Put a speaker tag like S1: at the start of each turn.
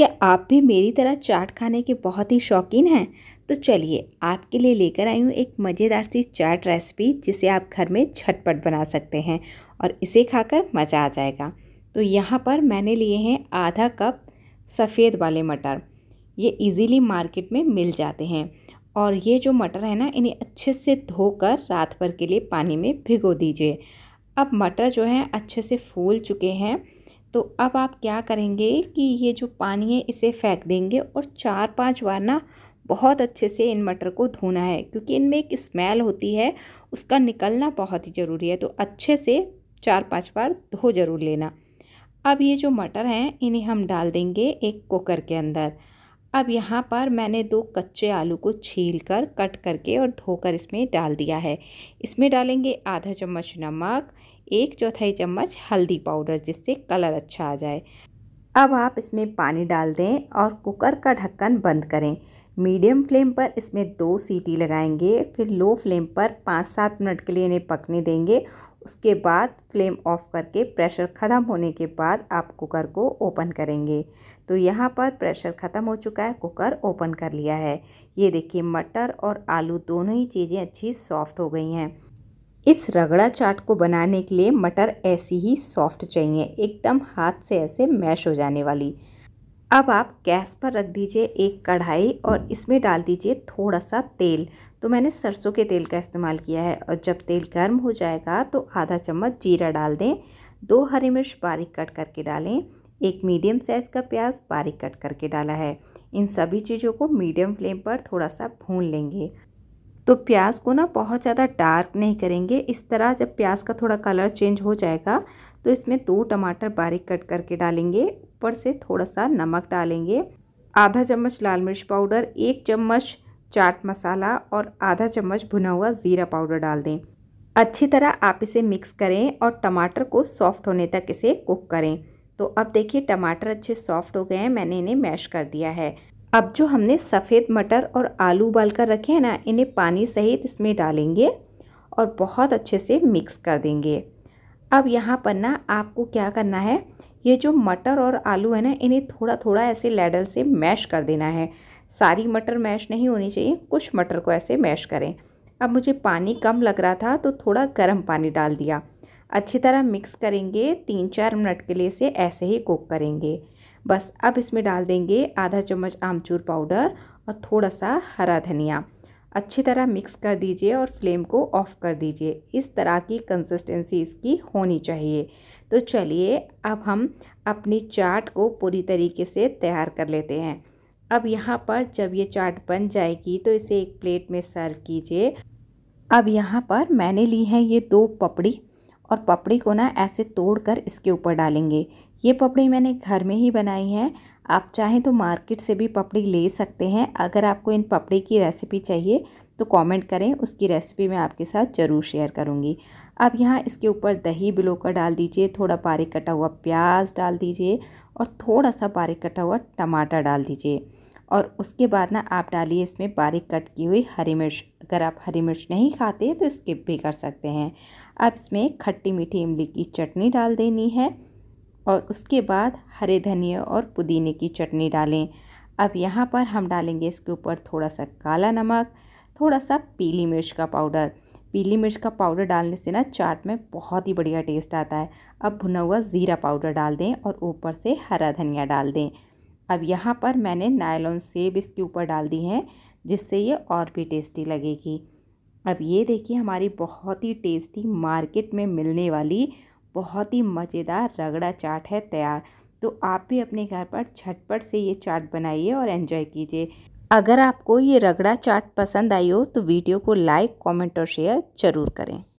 S1: क्या आप भी मेरी तरह चाट खाने के बहुत ही शौकीन हैं तो चलिए आपके लिए लेकर आई हूँ एक मज़ेदार सी चाट रेसिपी जिसे आप घर में झटपट बना सकते हैं और इसे खाकर मज़ा आ जाएगा तो यहाँ पर मैंने लिए हैं आधा कप सफ़ेद वाले मटर ये इजीली मार्केट में मिल जाते हैं और ये जो मटर है ना इन्हें अच्छे से धोकर रात भर के लिए पानी में भिगो दीजिए अब मटर जो हैं अच्छे से फूल चुके हैं तो अब आप क्या करेंगे कि ये जो पानी है इसे फेंक देंगे और चार पांच बार ना बहुत अच्छे से इन मटर को धोना है क्योंकि इनमें एक स्मेल होती है उसका निकलना बहुत ही ज़रूरी है तो अच्छे से चार पांच बार धो ज़रूर लेना अब ये जो मटर हैं इन्हें हम डाल देंगे एक कुकर के अंदर अब यहाँ पर मैंने दो कच्चे आलू को छील कर कट करके और धोकर इसमें डाल दिया है इसमें डालेंगे आधा चम्मच नमक एक चौथाई चम्मच हल्दी पाउडर जिससे कलर अच्छा आ जाए अब आप इसमें पानी डाल दें और कुकर का ढक्कन बंद करें मीडियम फ्लेम पर इसमें दो सीटी लगाएंगे फिर लो फ्लेम पर पाँच सात मिनट के लिए इन्हें पकने देंगे उसके बाद फ्लेम ऑफ करके प्रेशर ख़त्म होने के बाद आप कुकर को ओपन करेंगे तो यहाँ पर प्रेशर ख़त्म हो चुका है कुकर ओपन कर लिया है ये देखिए मटर और आलू दोनों ही चीज़ें अच्छी सॉफ्ट हो गई हैं इस रगड़ा चाट को बनाने के लिए मटर ऐसी ही सॉफ्ट चाहिए एकदम हाथ से ऐसे मैश हो जाने वाली अब आप गैस पर रख दीजिए एक कढ़ाई और इसमें डाल दीजिए थोड़ा सा तेल तो मैंने सरसों के तेल का इस्तेमाल किया है और जब तेल गर्म हो जाएगा तो आधा चम्मच जीरा डाल दें दो हरी मिर्च बारीक कट करके डालें एक मीडियम साइज़ का प्याज बारीक कट करके डाला है इन सभी चीज़ों को मीडियम फ्लेम पर थोड़ा सा भून लेंगे तो प्याज को ना बहुत ज़्यादा डार्क नहीं करेंगे इस तरह जब प्याज का थोड़ा कलर चेंज हो जाएगा तो इसमें दो टमाटर बारीक कट करके डालेंगे ऊपर से थोड़ा सा नमक डालेंगे आधा चम्मच लाल मिर्च पाउडर एक चम्मच चाट मसाला और आधा चम्मच भुना हुआ ज़ीरा पाउडर डाल दें अच्छी तरह आप इसे मिक्स करें और टमाटर को सॉफ्ट होने तक इसे कुक करें तो अब देखिए टमाटर अच्छे सॉफ्ट हो गए हैं मैंने इन्हें मैश कर दिया है अब जो हमने सफ़ेद मटर और आलू उबाल कर रखे हैं ना इन्हें पानी सहित इसमें डालेंगे और बहुत अच्छे से मिक्स कर देंगे अब यहाँ पर ना आपको क्या करना है ये जो मटर और आलू है ना इन्हें थोड़ा थोड़ा ऐसे लेडल से मैश कर देना है सारी मटर मैश नहीं होनी चाहिए कुछ मटर को ऐसे मैश करें अब मुझे पानी कम लग रहा था तो थोड़ा गर्म पानी डाल दिया अच्छी तरह मिक्स करेंगे तीन चार मिनट के लिए इसे ऐसे ही कुक करेंगे बस अब इसमें डाल देंगे आधा चम्मच आमचूर पाउडर और थोड़ा सा हरा धनिया अच्छी तरह मिक्स कर दीजिए और फ्लेम को ऑफ़ कर दीजिए इस तरह की कंसिस्टेंसी इसकी होनी चाहिए तो चलिए अब हम अपनी चाट को पूरी तरीके से तैयार कर लेते हैं अब यहाँ पर जब ये चाट बन जाएगी तो इसे एक प्लेट में सर्व कीजिए अब यहाँ पर मैंने ली है ये दो पपड़ी और पपड़ी को ना ऐसे तोड़कर इसके ऊपर डालेंगे ये पपड़ी मैंने घर में ही बनाई है आप चाहें तो मार्केट से भी पपड़ी ले सकते हैं अगर आपको इन पपड़ी की रेसिपी चाहिए तो कमेंट करें उसकी रेसिपी मैं आपके साथ ज़रूर शेयर करूँगी अब यहाँ इसके ऊपर दही बिलो कर डाल दीजिए थोड़ा बारीक कटा हुआ प्याज डाल दीजिए और थोड़ा सा बारीक कटा हुआ टमाटर डाल दीजिए और उसके बाद ना आप डालिए इसमें बारीक कट की हुई हरी मिर्च अगर आप हरी मिर्च नहीं खाते तो स्किप भी कर सकते हैं अब इसमें खट्टी मीठी इमली की चटनी डाल देनी है और उसके बाद हरे धनिया और पुदीने की चटनी डालें अब यहाँ पर हम डालेंगे इसके ऊपर थोड़ा सा काला नमक थोड़ा सा पीली मिर्च का पाउडर पीली मिर्च का पाउडर डालने से ना चाट में बहुत ही बढ़िया टेस्ट आता है अब भुना हुआ ज़ीरा पाउडर डाल दें और ऊपर से हरा धनिया डाल दें अब यहाँ पर मैंने नायलॉन सेब इसके ऊपर डाल दी है जिससे ये और भी टेस्टी लगेगी अब ये देखिए हमारी बहुत ही टेस्टी मार्केट में मिलने वाली बहुत ही मज़ेदार रगड़ा चाट है तैयार तो आप भी अपने घर पर झटपट से ये चाट बनाइए और एंजॉय कीजिए अगर आपको ये रगड़ा चाट पसंद आई हो तो वीडियो को लाइक कमेंट और शेयर ज़रूर करें